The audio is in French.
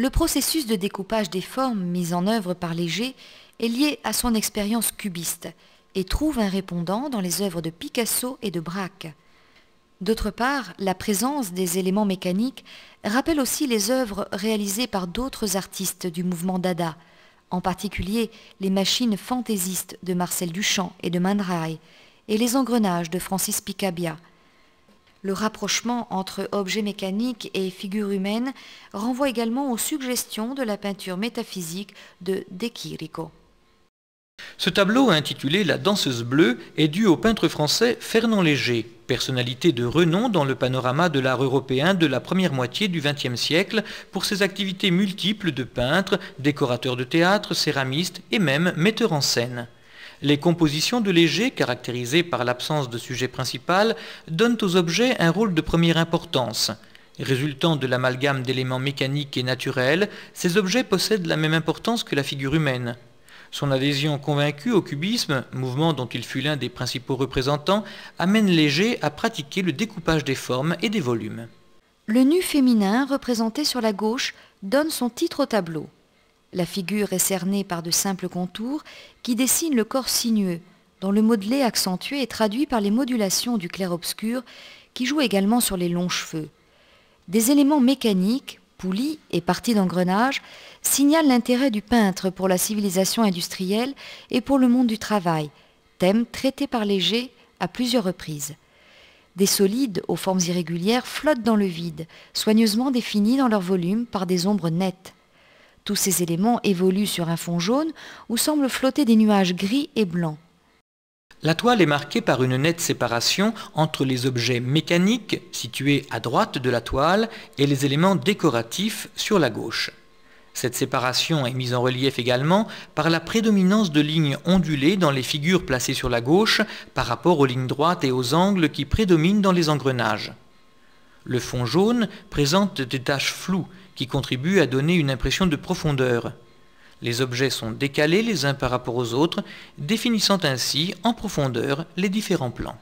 Le processus de découpage des formes mis en œuvre par Léger est lié à son expérience cubiste et trouve un répondant dans les œuvres de Picasso et de Braque. D'autre part, la présence des éléments mécaniques rappelle aussi les œuvres réalisées par d'autres artistes du mouvement Dada, en particulier les machines fantaisistes de Marcel Duchamp et de Man Ray, et les engrenages de Francis Picabia, le rapprochement entre objets mécaniques et figures humaines renvoie également aux suggestions de la peinture métaphysique de De Chirico. Ce tableau intitulé La danseuse bleue est dû au peintre français Fernand Léger, personnalité de renom dans le panorama de l'art européen de la première moitié du XXe siècle pour ses activités multiples de peintre, décorateur de théâtre, céramiste et même metteur en scène. Les compositions de Léger, caractérisées par l'absence de sujet principal, donnent aux objets un rôle de première importance. Résultant de l'amalgame d'éléments mécaniques et naturels, ces objets possèdent la même importance que la figure humaine. Son adhésion convaincue au cubisme, mouvement dont il fut l'un des principaux représentants, amène Léger à pratiquer le découpage des formes et des volumes. Le nu féminin, représenté sur la gauche, donne son titre au tableau. La figure est cernée par de simples contours qui dessinent le corps sinueux, dont le modelé accentué est traduit par les modulations du clair-obscur qui joue également sur les longs cheveux. Des éléments mécaniques, poulies et parties d'engrenage, signalent l'intérêt du peintre pour la civilisation industrielle et pour le monde du travail, thème traité par Léger à plusieurs reprises. Des solides aux formes irrégulières flottent dans le vide, soigneusement définis dans leur volume par des ombres nettes. Tous ces éléments évoluent sur un fond jaune où semblent flotter des nuages gris et blancs. La toile est marquée par une nette séparation entre les objets mécaniques situés à droite de la toile et les éléments décoratifs sur la gauche. Cette séparation est mise en relief également par la prédominance de lignes ondulées dans les figures placées sur la gauche par rapport aux lignes droites et aux angles qui prédominent dans les engrenages. Le fond jaune présente des taches floues qui contribuent à donner une impression de profondeur. Les objets sont décalés les uns par rapport aux autres, définissant ainsi en profondeur les différents plans.